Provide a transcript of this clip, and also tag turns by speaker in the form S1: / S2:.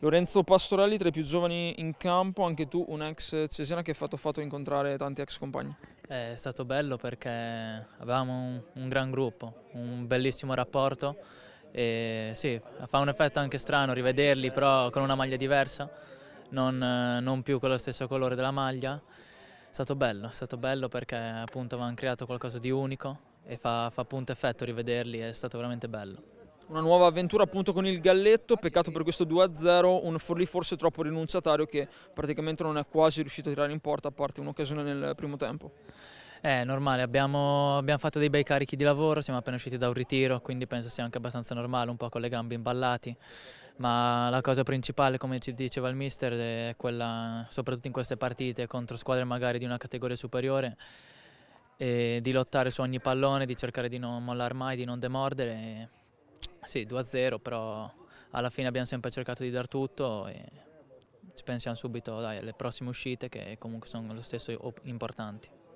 S1: Lorenzo Pastorelli, tra i più giovani in campo, anche tu un ex Cesena che fatto fatto incontrare tanti ex compagni. Eh, è stato bello perché avevamo un, un
S2: gran gruppo, un bellissimo rapporto e sì, fa un effetto anche strano rivederli però con una maglia diversa, non, non più con lo stesso colore della maglia. È stato bello, è stato bello perché appunto avevano creato qualcosa di unico e fa, fa appunto effetto rivederli, è stato veramente bello
S1: una nuova avventura appunto con il Galletto, peccato per questo 2-0, un Forlì forse troppo rinunciatario che praticamente non è quasi riuscito a tirare in porta a parte un'occasione nel primo tempo.
S2: È eh, normale, abbiamo, abbiamo, fatto dei bei carichi di lavoro, siamo appena usciti da un ritiro, quindi penso sia anche abbastanza normale, un po' con le gambe imballati, ma la cosa principale, come ci diceva il mister, è quella, soprattutto in queste partite contro squadre magari di una categoria superiore, di lottare su ogni pallone, di cercare di non mollare mai, di non demordere sì, 2-0, però alla fine abbiamo sempre cercato di dar tutto e ci pensiamo subito dai, alle prossime uscite che comunque sono lo stesso importanti.